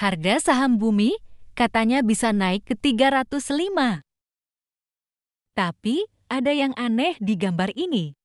Harga saham bumi katanya bisa naik ke 305. Tapi ada yang aneh di gambar ini.